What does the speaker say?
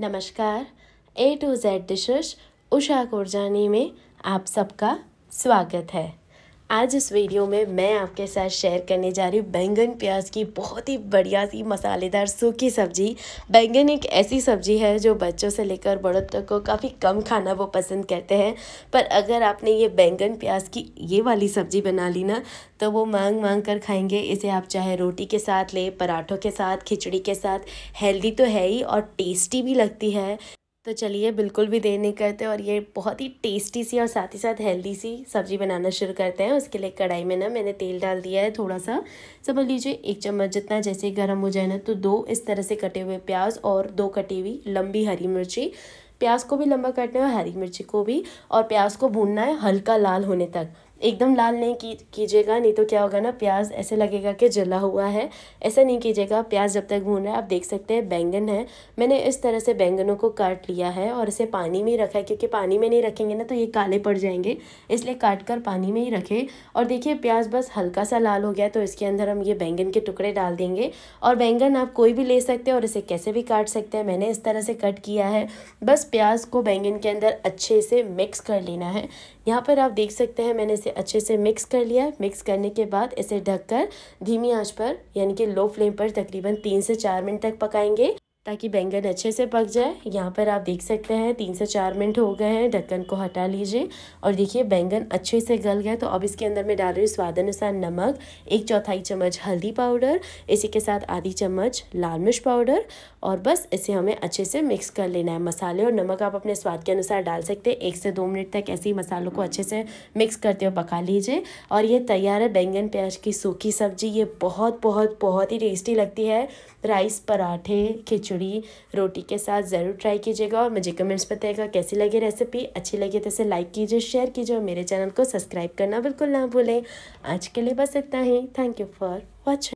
नमस्कार A to Z dishes Usha Kurjani में आप सबका स्वागत है आज इस वीडियो में मैं आपके साथ शेयर करने जा रही हूँ बैंगन प्याज की बहुत ही बढ़िया सी मसालेदार सूखी सब्जी बैंगन एक ऐसी सब्जी है जो बच्चों से लेकर बड़ों तक को काफ़ी कम खाना वो पसंद करते हैं पर अगर आपने ये बैंगन प्याज की ये वाली सब्जी बना ली ना तो वो मांग मांग कर खाएंगे इसे आप चाहे रोटी के साथ ले पराठों के साथ खिचड़ी के साथ हेल्दी तो है ही और टेस्टी भी लगती है तो चलिए बिल्कुल भी देर नहीं करते और ये बहुत ही टेस्टी सी और साथ ही साथ हेल्दी सी सब्ज़ी बनाना शुरू करते हैं उसके लिए कढ़ाई में ना मैंने तेल डाल दिया है थोड़ा सा समझ लीजिए एक चम्मच जितना जैसे गर्म हो जाए ना तो दो इस तरह से कटे हुए प्याज और दो कटी हुई लंबी हरी मिर्ची प्याज को भी लंबा काटना है हरी मिर्ची को भी और प्याज को भूनना है हल्का लाल होने तक एकदम लाल नहीं की कीजिएगा नहीं तो क्या होगा ना प्याज ऐसे लगेगा कि जला हुआ है ऐसा नहीं कीजिएगा प्याज जब तक भून रहा है आप देख सकते हैं बैंगन है मैंने इस तरह से बैंगनों को काट लिया है और इसे पानी में ही रखा है क्योंकि पानी में नहीं रखेंगे ना तो ये काले पड़ जाएंगे इसलिए काट कर पानी में ही रखें और देखिए प्याज बस हल्का सा लाल हो गया तो इसके अंदर हम ये बैंगन के टुकड़े डाल देंगे और बैंगन आप कोई भी ले सकते हैं और इसे कैसे भी काट सकते हैं मैंने इस तरह से कट किया है बस प्याज को बैंगन के अंदर अच्छे से मिक्स कर लेना है यहाँ पर आप देख सकते हैं मैंने इसे अच्छे से मिक्स कर लिया मिक्स करने के बाद इसे ढककर धीमी आंच पर यानी कि लो फ्लेम पर तकरीबन तीन से चार मिनट तक पकाएंगे ताकि बैंगन अच्छे से पक जाए यहाँ पर आप देख सकते हैं तीन से चार मिनट हो गए हैं ढक्कन को हटा लीजिए और देखिए बैंगन अच्छे से गल गया तो अब इसके अंदर मैं डाल रही हूँ स्वाद अनुसार नमक एक चौथाई चम्मच हल्दी पाउडर इसी के साथ आधी चम्मच लाल मिर्च पाउडर और बस इसे हमें अच्छे से मिक्स कर लेना है मसाले और नमक आप अपने स्वाद के अनुसार डाल सकते हैं एक से दो मिनट तक ऐसे ही मसालों को अच्छे से मिक्स करते हुए पका लीजिए और ये तैयार है बैंगन प्याज की सूखी सब्जी ये बहुत बहुत बहुत ही टेस्टी लगती है राइस पराठे खिचड़ी खिचड़ी रोटी के साथ ज़रूर ट्राई कीजिएगा और मुझे कमेंट्स बताइएगा कैसी लगी रेसिपी अच्छी लगी तो इसे लाइक कीजिए शेयर कीजिए और मेरे चैनल को सब्सक्राइब करना बिल्कुल ना भूलें आज के लिए बस इतना ही थैंक यू फॉर वॉचिंग